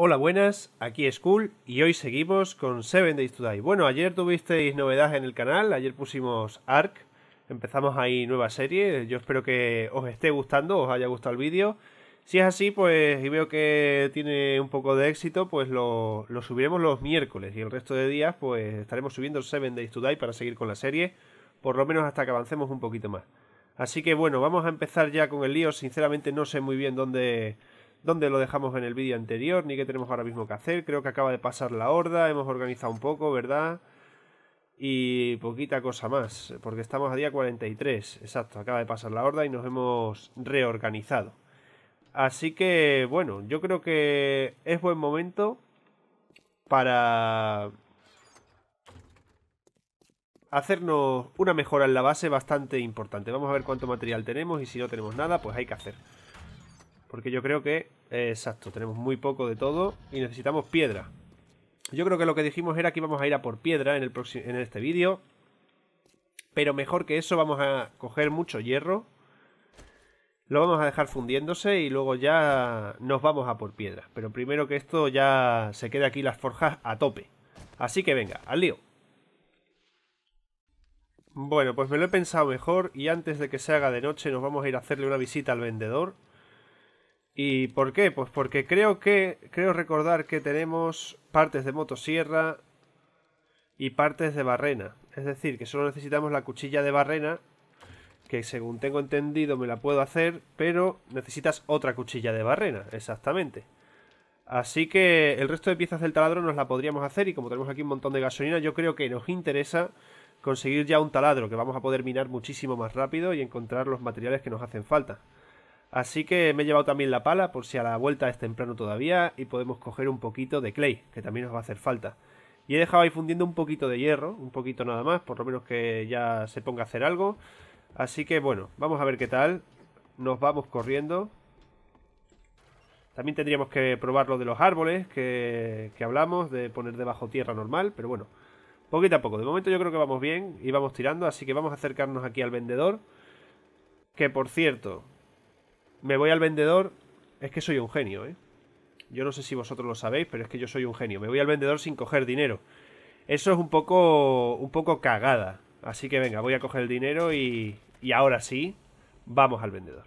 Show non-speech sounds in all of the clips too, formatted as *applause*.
Hola, buenas, aquí es Cool y hoy seguimos con 7 Days to Die. Bueno, ayer tuvisteis novedad en el canal, ayer pusimos Arc, empezamos ahí nueva serie, yo espero que os esté gustando, os haya gustado el vídeo. Si es así, pues, y veo que tiene un poco de éxito, pues lo, subiremos los miércoles y el resto de días, pues estaremos subiendo 7 Days to Die para seguir con la serie, por lo menos hasta que avancemos un poquito más. Así que bueno, vamos a empezar ya con el lío, sinceramente no sé muy bien dónde dónde lo dejamos en el vídeo anterior, ni qué tenemos ahora mismo que hacer. Creo que acaba de pasar la horda, hemos organizado un poco, ¿verdad? Y poquita cosa más, porque estamos a día 43, exacto, acaba de pasar la horda y nos hemos reorganizado. Así que, bueno, yo creo que es buen momento para hacernos una mejora en la base bastante importante. Vamos a ver cuánto material tenemos y si no tenemos nada, pues hay que hacer. Porque yo creo que, eh, exacto, tenemos muy poco de todo y necesitamos piedra. Yo creo que lo que dijimos era que íbamos a ir a por piedra en, el en este vídeo. Pero mejor que eso vamos a coger mucho hierro. Lo vamos a dejar fundiéndose y luego ya nos vamos a por piedra. Pero primero que esto ya se quede aquí las forjas a tope. Así que venga, al lío. Bueno, pues me lo he pensado mejor y antes de que se haga de noche nos vamos a ir a hacerle una visita al vendedor ¿Y por qué? Pues porque creo que creo recordar que tenemos partes de motosierra y partes de barrena. Es decir, que solo necesitamos la cuchilla de barrena, que según tengo entendido me la puedo hacer, pero necesitas otra cuchilla de barrena, exactamente. Así que el resto de piezas del taladro nos la podríamos hacer y como tenemos aquí un montón de gasolina, yo creo que nos interesa conseguir ya un taladro, que vamos a poder minar muchísimo más rápido y encontrar los materiales que nos hacen falta. Así que me he llevado también la pala por si a la vuelta es temprano todavía y podemos coger un poquito de clay, que también nos va a hacer falta. Y he dejado ahí fundiendo un poquito de hierro, un poquito nada más, por lo menos que ya se ponga a hacer algo. Así que bueno, vamos a ver qué tal. Nos vamos corriendo. También tendríamos que probar lo de los árboles que, que hablamos, de poner debajo tierra normal, pero bueno, poquito a poco. De momento yo creo que vamos bien y vamos tirando, así que vamos a acercarnos aquí al vendedor. Que por cierto, me voy al vendedor, es que soy un genio, ¿eh? Yo no sé si vosotros lo sabéis, pero es que yo soy un genio. Me voy al vendedor sin coger dinero. Eso es un poco, un poco cagada. Así que venga, voy a coger el dinero y, y ahora sí, vamos al vendedor.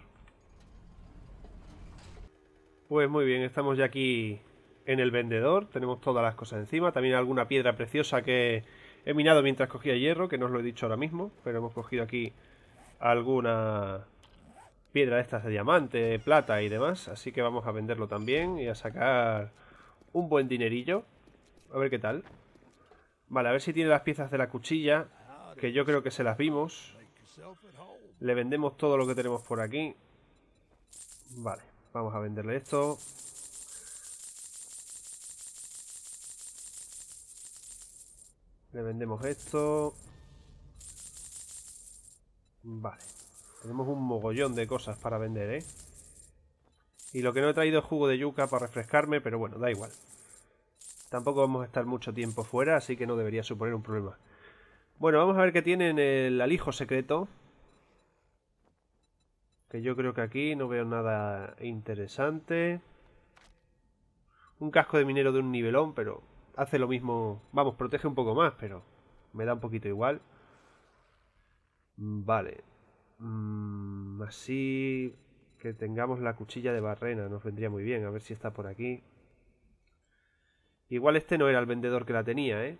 Pues muy bien, estamos ya aquí en el vendedor. Tenemos todas las cosas encima. También alguna piedra preciosa que he minado mientras cogía hierro, que no os lo he dicho ahora mismo, pero hemos cogido aquí alguna piedra de estas de diamante, plata y demás. Así que vamos a venderlo también y a sacar un buen dinerillo. A ver qué tal. Vale, a ver si tiene las piezas de la cuchilla, que yo creo que se las vimos. Le vendemos todo lo que tenemos por aquí. Vale, vamos a venderle esto. Le vendemos esto. Vale. Tenemos un mogollón de cosas para vender, ¿eh? Y lo que no he traído es jugo de yuca para refrescarme, pero bueno, da igual. Tampoco vamos a estar mucho tiempo fuera, así que no debería suponer un problema. Bueno, vamos a ver qué tienen el alijo secreto. Que yo creo que aquí no veo nada interesante. Un casco de minero de un nivelón, pero hace lo mismo. Vamos, protege un poco más, pero me da un poquito igual. Vale. Mm, así que tengamos la cuchilla de barrena, nos vendría muy bien, a ver si está por aquí. Igual este no era el vendedor que la tenía, ¿eh?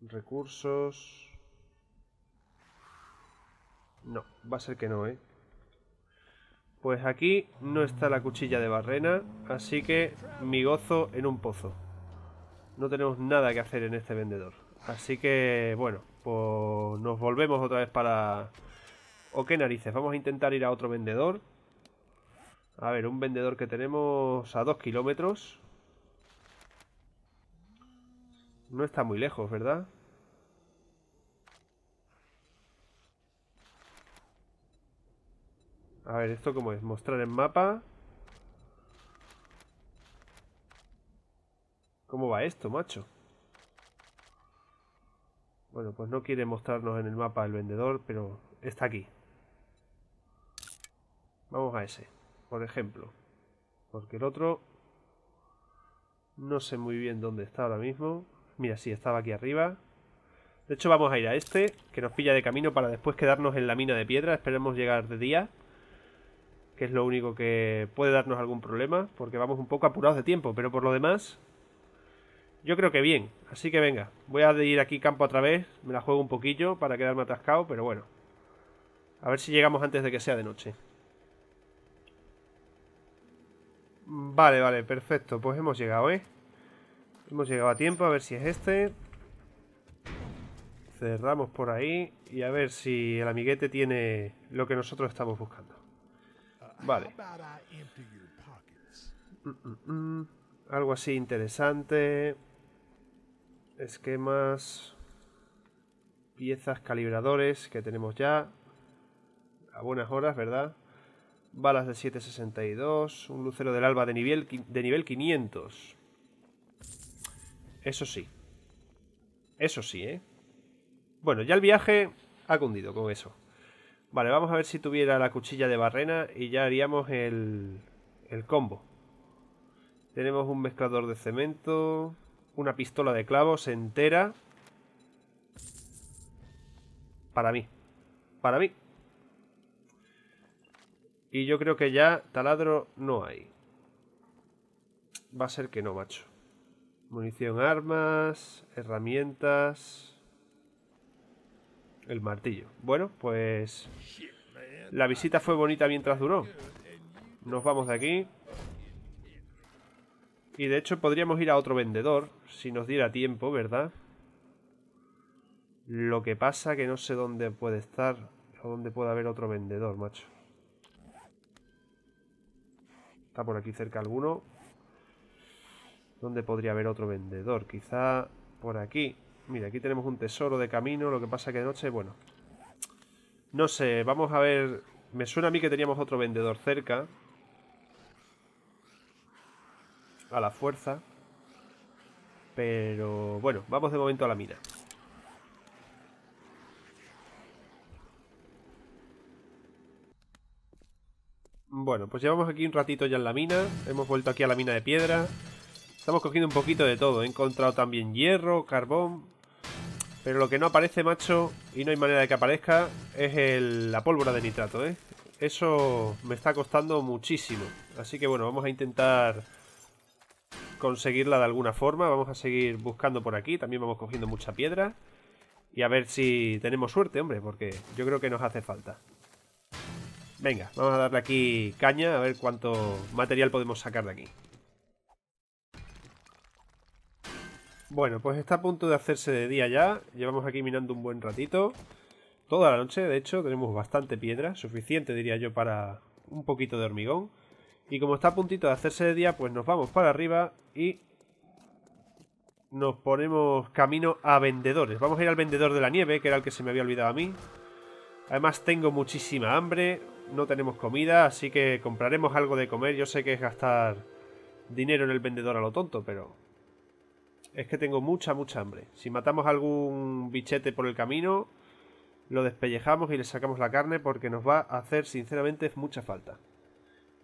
Recursos... No, va a ser que no, ¿eh? Pues aquí no está la cuchilla de barrena, así que mi gozo en un pozo. No tenemos nada que hacer en este vendedor. Así que, bueno, pues nos volvemos otra vez para, ¿O qué narices? Vamos a intentar ir a otro vendedor. A ver, un vendedor que tenemos a dos kilómetros. No está muy lejos, ¿verdad? A ver, ¿esto cómo es? Mostrar el mapa. ¿Cómo va esto, macho? Bueno, pues no quiere mostrarnos en el mapa el vendedor, pero está aquí. Vamos a ese, por ejemplo. Porque el otro no sé muy bien dónde está ahora mismo. Mira, sí, estaba aquí arriba. De hecho, vamos a ir a este, que nos pilla de camino para después quedarnos en la mina de piedra. Esperemos llegar de día, que es lo único que puede darnos algún problema, porque vamos un poco apurados de tiempo. Pero por lo demás, yo creo que bien. Así que venga, voy a ir aquí campo otra vez. Me la juego un poquillo para quedarme atascado, pero bueno. A ver si llegamos antes de que sea de noche. Vale, vale, perfecto. Pues hemos llegado, ¿eh? Hemos llegado a tiempo, a ver si es este. Cerramos por ahí y a ver si el amiguete tiene lo que nosotros estamos buscando. Vale. Mm, mm, mm. Algo así interesante. Esquemas. Piezas, calibradores que tenemos ya. A buenas horas, ¿verdad? balas de 762, un lucero del alba de nivel, de nivel 500. Eso sí. Eso sí, ¿eh? Bueno, ya el viaje ha cundido con eso. Vale, vamos a ver si tuviera la cuchilla de barrena y ya haríamos el, el combo. Tenemos un mezclador de cemento, una pistola de clavos entera. Para mí. Para mí. Y yo creo que ya taladro no hay. Va a ser que no, macho. Munición, armas, herramientas... El martillo. Bueno, pues... La visita fue bonita mientras duró. Nos vamos de aquí. Y de hecho podríamos ir a otro vendedor, si nos diera tiempo, ¿verdad? Lo que pasa que no sé dónde puede estar o dónde puede haber otro vendedor, macho. Está por aquí cerca alguno. ¿Dónde podría haber otro vendedor? Quizá por aquí. Mira, aquí tenemos un tesoro de camino. Lo que pasa que de noche, bueno. No sé, vamos a ver. Me suena a mí que teníamos otro vendedor cerca. A la fuerza. Pero bueno, vamos de momento a la mina. Bueno, pues llevamos aquí un ratito ya en la mina. Hemos vuelto aquí a la mina de piedra. Estamos cogiendo un poquito de todo. He encontrado también hierro, carbón. Pero lo que no aparece, macho, y no hay manera de que aparezca, es la pólvora de nitrato, ¿eh? Eso me está costando muchísimo. Así que bueno, vamos a intentar conseguirla de alguna forma. Vamos a seguir buscando por aquí. También vamos cogiendo mucha piedra. Y a ver si tenemos suerte, hombre, porque yo creo que nos hace falta. Venga, vamos a darle aquí caña A ver cuánto material podemos sacar de aquí Bueno, pues está a punto de hacerse de día ya Llevamos aquí minando un buen ratito Toda la noche, de hecho, tenemos bastante piedra Suficiente, diría yo, para un poquito de hormigón Y como está a puntito de hacerse de día Pues nos vamos para arriba y... Nos ponemos camino a vendedores Vamos a ir al vendedor de la nieve Que era el que se me había olvidado a mí Además tengo muchísima hambre no tenemos comida, así que compraremos algo de comer. Yo sé que es gastar dinero en el vendedor a lo tonto, pero es que tengo mucha, mucha hambre. Si matamos algún bichete por el camino, lo despellejamos y le sacamos la carne porque nos va a hacer sinceramente mucha falta.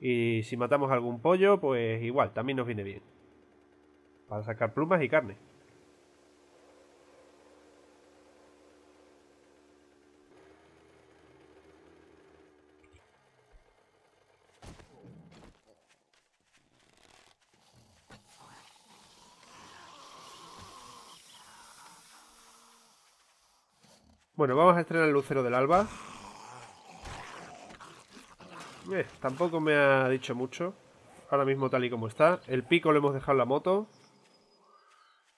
Y si matamos algún pollo, pues igual, también nos viene bien. Para sacar plumas y carne. Bueno, vamos a estrenar el Lucero del Alba. Eh, tampoco me ha dicho mucho. Ahora mismo tal y como está. El pico lo hemos dejado en la moto.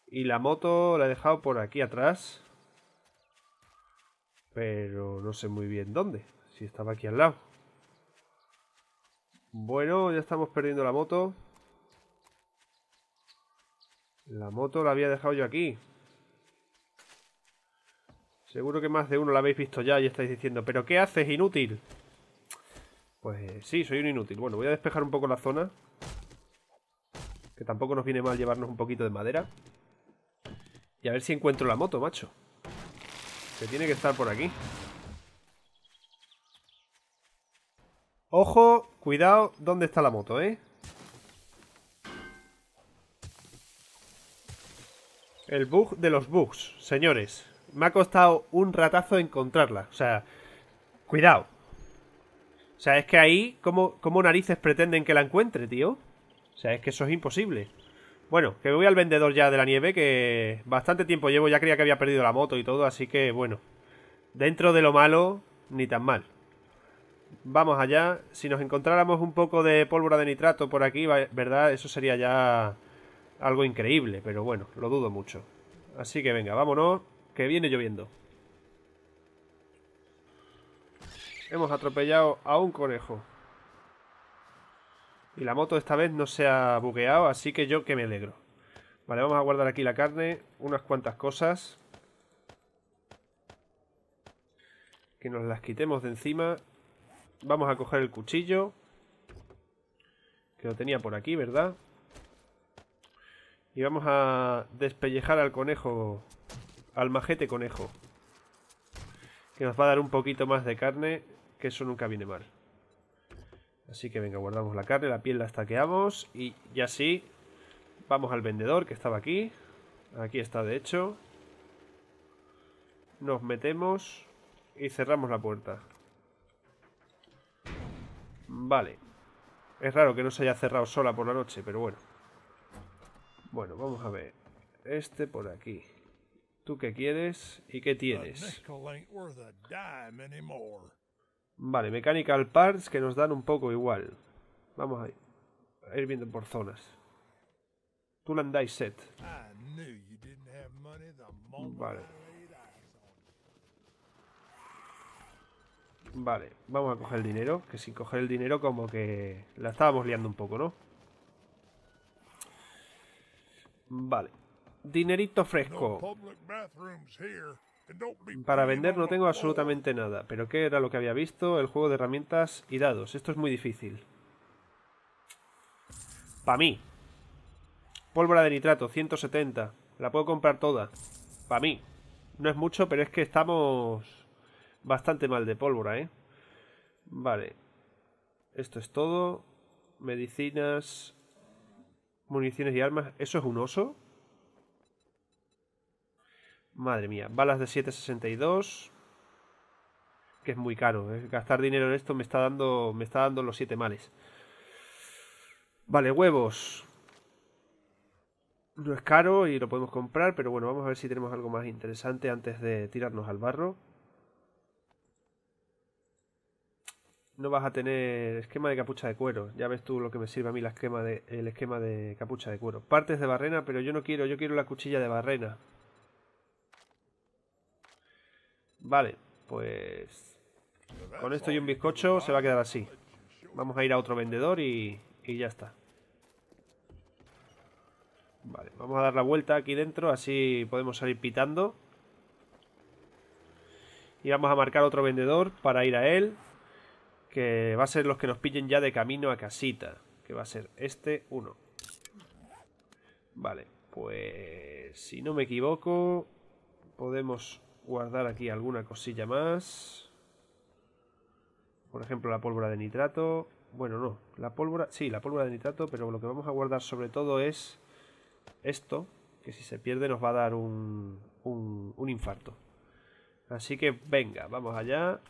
Y la moto la he dejado por aquí atrás. Pero no sé muy bien dónde. Si estaba aquí al lado. Bueno, ya estamos perdiendo la moto. La moto la había dejado yo aquí. Seguro que más de uno la habéis visto ya y estáis diciendo, ¿pero qué haces, inútil? Pues sí, soy un inútil. Bueno, voy a despejar un poco la zona. Que tampoco nos viene mal llevarnos un poquito de madera. Y a ver si encuentro la moto, macho. Que tiene que estar por aquí. Ojo, cuidado, ¿dónde está la moto, eh? El bug de los bugs, señores me ha costado un ratazo encontrarla. O sea, cuidado. O sea, es que ahí, ¿cómo, narices pretenden que la encuentre, tío? O sea, es que eso es imposible. Bueno, que voy al vendedor ya de la nieve, que bastante tiempo llevo, ya creía que había perdido la moto y todo, así que bueno. Dentro de lo malo, ni tan mal. Vamos allá. Si nos encontráramos un poco de pólvora de nitrato por aquí, ¿verdad? Eso sería ya algo increíble, pero bueno, lo dudo mucho. Así que venga, vámonos que viene lloviendo. Hemos atropellado a un conejo. Y la moto esta vez no se ha bugueado, así que yo que me alegro. Vale, vamos a guardar aquí la carne, unas cuantas cosas. Que nos las quitemos de encima. Vamos a coger el cuchillo. Que lo tenía por aquí, ¿verdad? Y vamos a despellejar al conejo al majete conejo. Que nos va a dar un poquito más de carne, que eso nunca viene mal. Así que venga, guardamos la carne, la piel la estaqueamos y ya sí, vamos al vendedor que estaba aquí. Aquí está de hecho. Nos metemos y cerramos la puerta. Vale. Es raro que no se haya cerrado sola por la noche, pero bueno. Bueno, vamos a ver. Este por aquí. ¿Tú qué quieres y qué tienes? Vale, Mechanical Parts que nos dan un poco igual. Vamos a ir viendo por zonas. Tool Set. Vale. Vale, vamos a coger el dinero. Que sin coger el dinero como que la estábamos liando un poco, ¿no? Vale dinerito fresco. Para vender no tengo absolutamente nada, pero ¿qué era lo que había visto? El juego de herramientas y dados. Esto es muy difícil. Para mí. Pólvora de nitrato, 170. La puedo comprar toda. Para mí. No es mucho, pero es que estamos bastante mal de pólvora, ¿eh? Vale. Esto es todo. Medicinas, municiones y armas. ¿Eso es un oso? Madre mía, balas de 762. Que es muy caro. ¿eh? Gastar dinero en esto me está dando. Me está dando los 7 males. Vale, huevos. No es caro y lo podemos comprar, pero bueno, vamos a ver si tenemos algo más interesante antes de tirarnos al barro. No vas a tener esquema de capucha de cuero. Ya ves tú lo que me sirve a mí esquema de, el esquema de capucha de cuero. Partes de barrena, pero yo no quiero, yo quiero la cuchilla de barrena. Vale, pues... Con esto y un bizcocho se va a quedar así. Vamos a ir a otro vendedor y, y ya está. Vale, vamos a dar la vuelta aquí dentro, así podemos salir pitando. Y vamos a marcar otro vendedor para ir a él, que va a ser los que nos pillen ya de camino a casita, que va a ser este uno. Vale, pues si no me equivoco, podemos guardar aquí alguna cosilla más. Por ejemplo, la pólvora de nitrato. Bueno, no, la pólvora, sí, la pólvora de nitrato, pero lo que vamos a guardar sobre todo es esto, que si se pierde nos va a dar un, infarto. Así que venga, vamos allá.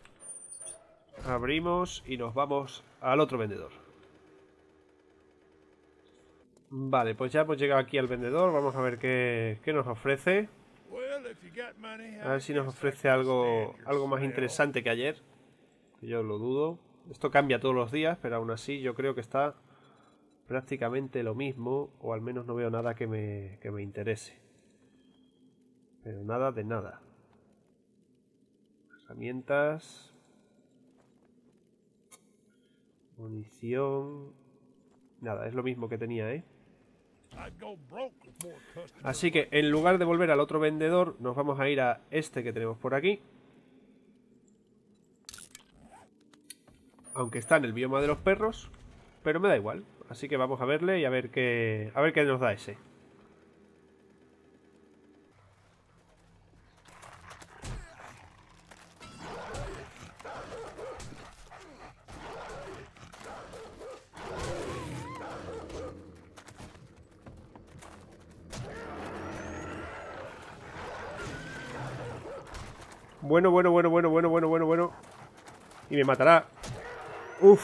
Abrimos y nos vamos al otro vendedor. Vale, pues ya hemos llegado aquí al vendedor. Vamos a ver qué, qué nos ofrece. A ver si nos ofrece algo, algo más interesante que ayer. yo lo dudo. Esto cambia todos los días, pero aún así yo creo que está prácticamente lo mismo. O al menos no veo nada que me, que me interese. Pero nada de nada. Herramientas. Munición. Nada, es lo mismo que tenía, ¿eh? Así que en lugar de volver al otro vendedor, nos vamos a ir a este que tenemos por aquí. Aunque está en el bioma de los perros, pero me da igual. Así que vamos a verle y a ver qué, a ver qué nos da ese. Bueno, bueno, bueno, bueno, bueno, bueno, bueno, bueno. Y me matará. Uf.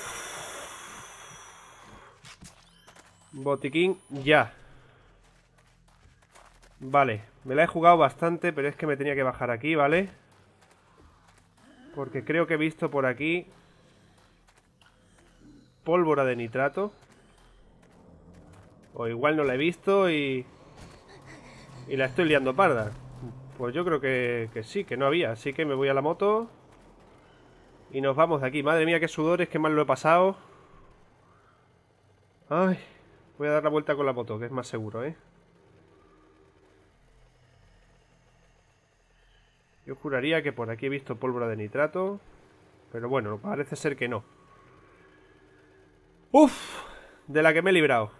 Botiquín ya. Vale, me la he jugado bastante, pero es que me tenía que bajar aquí, ¿vale? Porque creo que he visto por aquí pólvora de nitrato. O igual no la he visto y... Y la estoy liando parda pues yo creo que, sí, que no había. Así que me voy a la moto. Y nos vamos de aquí. Madre mía, qué sudores, qué mal lo he pasado. Ay, voy a dar la vuelta con la moto, que es más seguro, ¿eh? Yo juraría que por aquí he visto pólvora de nitrato. Pero bueno, parece ser que no. ¡Uf! De la que me he librado.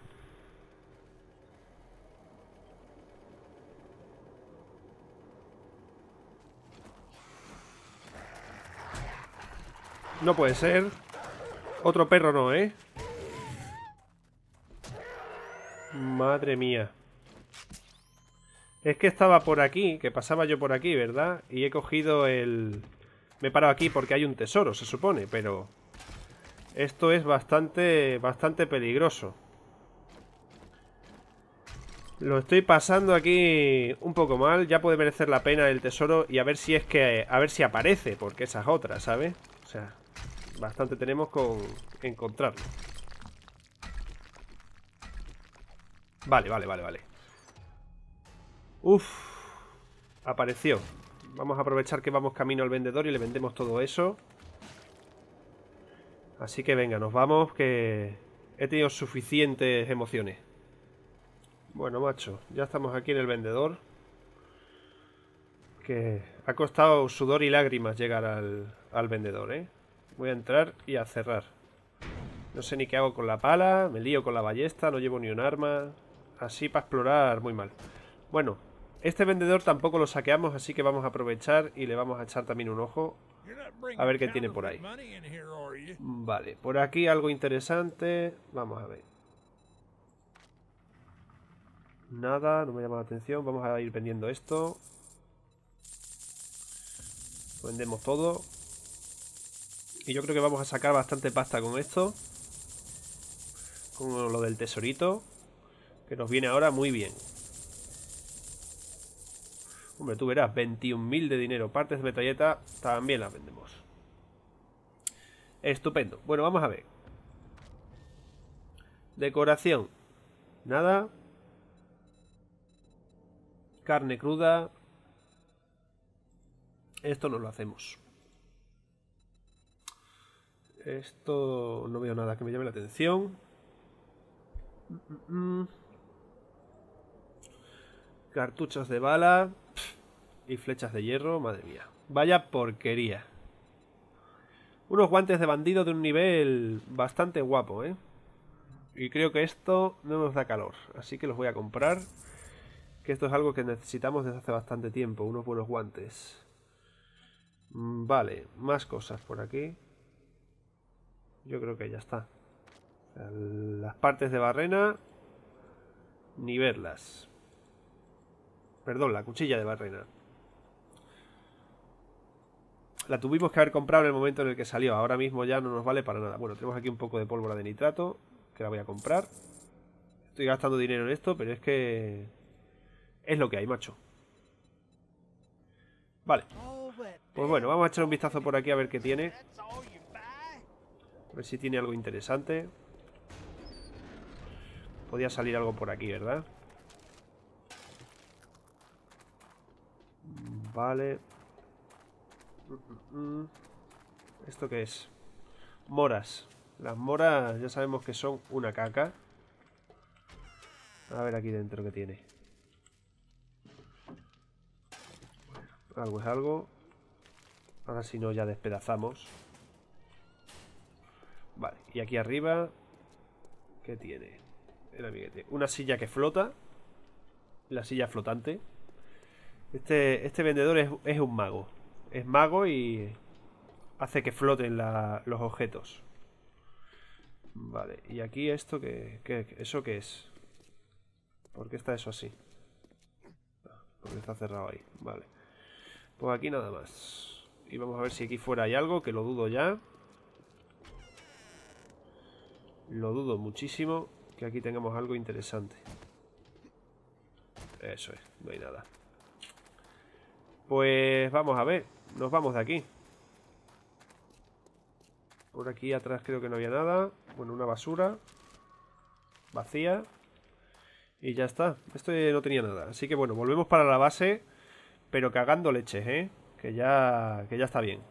No puede ser. Otro perro no, ¿eh? Madre mía. Es que estaba por aquí, que pasaba yo por aquí, ¿verdad? Y he cogido el... Me he parado aquí porque hay un tesoro, se supone, pero... Esto es bastante, bastante peligroso. Lo estoy pasando aquí un poco mal. Ya puede merecer la pena el tesoro y a ver si es que... A ver si aparece, porque es otra, ¿sabes? O sea... Bastante tenemos con encontrarlo. Vale, vale, vale, vale. Uf. Apareció. Vamos a aprovechar que vamos camino al vendedor y le vendemos todo eso. Así que venga, nos vamos, que he tenido suficientes emociones. Bueno, macho, ya estamos aquí en el vendedor. Que ha costado sudor y lágrimas llegar al, al vendedor, ¿eh? Voy a entrar y a cerrar. No sé ni qué hago con la pala, me lío con la ballesta, no llevo ni un arma. Así para explorar, muy mal. Bueno, este vendedor tampoco lo saqueamos, así que vamos a aprovechar y le vamos a echar también un ojo. A ver qué tiene por ahí. Vale, por aquí algo interesante. Vamos a ver. Nada, no me llama la atención. Vamos a ir vendiendo esto. Vendemos todo. Y yo creo que vamos a sacar bastante pasta con esto. Con lo del tesorito. Que nos viene ahora muy bien. Hombre, tú verás, 21.000 de dinero. Partes de metalleta también las vendemos. Estupendo. Bueno, vamos a ver. Decoración. Nada. Carne cruda. Esto no lo hacemos. Esto no veo nada que me llame la atención. Cartuchos de bala y flechas de hierro, madre mía. Vaya porquería. Unos guantes de bandido de un nivel bastante guapo, ¿eh? Y creo que esto no nos da calor, así que los voy a comprar. Que esto es algo que necesitamos desde hace bastante tiempo, unos buenos guantes. Mm, vale, más cosas por aquí yo creo que ya está. las partes de barrena, ni verlas. Perdón, la cuchilla de barrena. La tuvimos que haber comprado en el momento en el que salió. Ahora mismo ya no nos vale para nada. Bueno, tenemos aquí un poco de pólvora de nitrato, que la voy a comprar. Estoy gastando dinero en esto, pero es que... Es lo que hay, macho. Vale. Pues bueno, vamos a echar un vistazo por aquí a ver qué tiene. A ver si tiene algo interesante. Podía salir algo por aquí, ¿verdad? Vale. ¿Esto qué es? Moras. Las moras ya sabemos que son una caca. A ver aquí dentro qué tiene. Algo es algo. Ahora si no ya despedazamos. Vale, y aquí arriba, ¿qué tiene? El amiguete. Una silla que flota. La silla flotante. Este, este vendedor es, un mago. Es mago y hace que floten los objetos. Vale, y aquí esto que, ¿Eso qué es? ¿Por qué está eso así? Porque está cerrado ahí, vale Pues aquí nada más Y vamos a ver si aquí fuera hay algo Que lo dudo ya lo dudo muchísimo que aquí tengamos algo interesante. Eso es, no hay nada. Pues vamos a ver, nos vamos de aquí. Por aquí atrás creo que no había nada. Bueno, una basura. Vacía. Y ya está. Esto no tenía nada. Así que bueno, volvemos para la base. Pero cagando leches, ¿eh? Que ya, que ya está bien.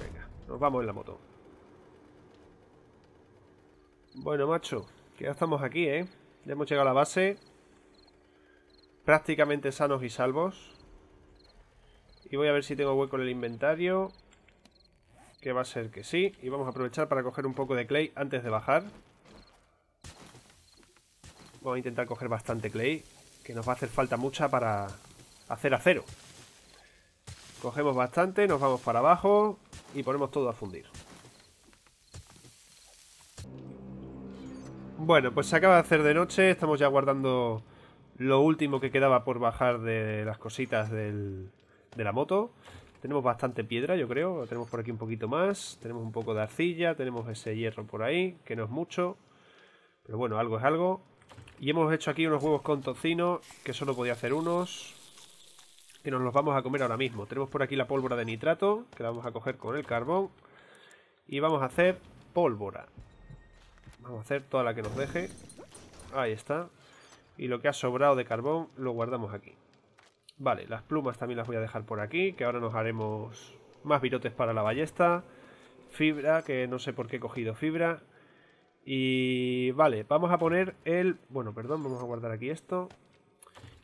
Venga, nos vamos en la moto. Bueno, macho, que ya estamos aquí, ¿eh? Ya hemos llegado a la base. Prácticamente sanos y salvos. Y voy a ver si tengo hueco en el inventario. Que va a ser que sí. Y vamos a aprovechar para coger un poco de clay antes de bajar. Vamos a intentar coger bastante clay. Que nos va a hacer falta mucha para hacer acero. Cogemos bastante, nos vamos para abajo y ponemos todo a fundir. Bueno, pues se acaba de hacer de noche, estamos ya guardando lo último que quedaba por bajar de las cositas de la moto. Tenemos bastante piedra, yo creo, tenemos por aquí un poquito más, tenemos un poco de arcilla, tenemos ese hierro por ahí, que no es mucho, pero bueno, algo es algo. Y hemos hecho aquí unos huevos con tocino, que solo podía hacer unos, que nos los vamos a comer ahora mismo. Tenemos por aquí la pólvora de nitrato, que la vamos a coger con el carbón, y vamos a hacer pólvora. Vamos a hacer toda la que nos deje. Ahí está. Y lo que ha sobrado de carbón lo guardamos aquí. Vale, las plumas también las voy a dejar por aquí, que ahora nos haremos más virotes para la ballesta. Fibra, que no sé por qué he cogido fibra. Y vale, vamos a poner el... Bueno, perdón, vamos a guardar aquí esto.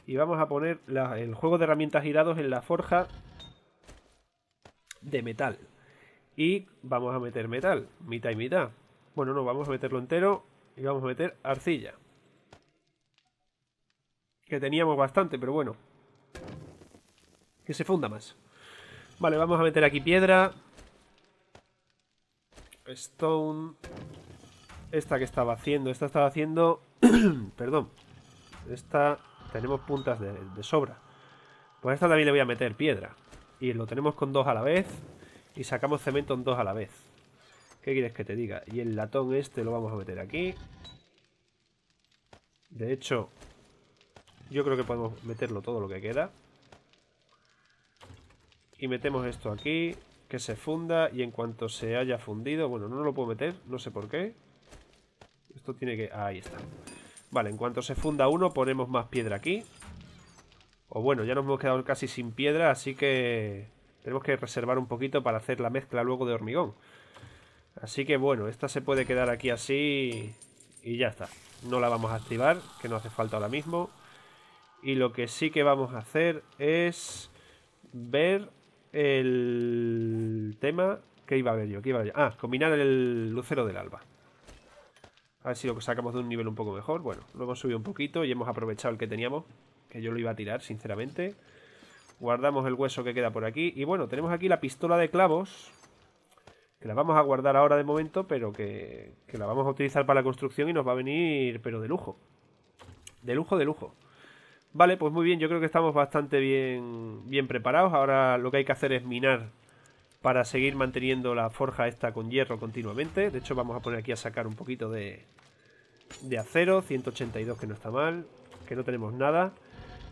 Y vamos a poner el juego de herramientas girados en la forja de metal. Y vamos a meter metal, mitad y mitad. Bueno, no, vamos a meterlo entero y vamos a meter arcilla. Que teníamos bastante, pero bueno. Que se funda más. Vale, vamos a meter aquí piedra. Stone. Esta que estaba haciendo, esta estaba haciendo... *clears throat* Perdón. Esta tenemos puntas de, sobra. Pues esta también le voy a meter piedra. Y lo tenemos con dos a la vez. Y sacamos cemento en dos a la vez. ¿Qué quieres que te diga? Y el latón este lo vamos a meter aquí. De hecho, yo creo que podemos meterlo todo lo que queda. Y metemos esto aquí, que se funda y en cuanto se haya fundido... Bueno, no lo puedo meter, no sé por qué. Esto tiene que... ahí está. Vale, en cuanto se funda uno ponemos más piedra aquí. O bueno, ya nos hemos quedado casi sin piedra, así que... Tenemos que reservar un poquito para hacer la mezcla luego de hormigón. Así que bueno, esta se puede quedar aquí así y ya está. No la vamos a activar, que no hace falta ahora mismo. Y lo que sí que vamos a hacer es ver el tema que iba a ver yo. Que iba a ver Ah, combinar el lucero del alba. A ver si lo sacamos de un nivel un poco mejor. Bueno, lo hemos subido un poquito y hemos aprovechado el que teníamos, que yo lo iba a tirar, sinceramente. Guardamos el hueso que queda por aquí. Y bueno, tenemos aquí la pistola de clavos, que la vamos a guardar ahora de momento, pero que, que, la vamos a utilizar para la construcción y nos va a venir, pero de lujo. De lujo, de lujo. Vale, pues muy bien, yo creo que estamos bastante bien, bien preparados. Ahora lo que hay que hacer es minar para seguir manteniendo la forja esta con hierro continuamente. De hecho, vamos a poner aquí a sacar un poquito de, de acero, 182 que no está mal, que no tenemos nada.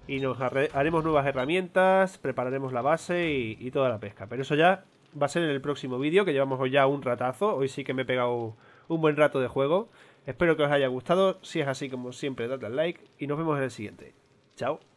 Y nos haremos nuevas herramientas, prepararemos la base y toda la pesca. Pero eso ya va a ser en el próximo vídeo, que llevamos ya un ratazo. Hoy sí que me he pegado un buen rato de juego. Espero que os haya gustado. Si es así, como siempre, dadle al like y nos vemos en el siguiente. Chao.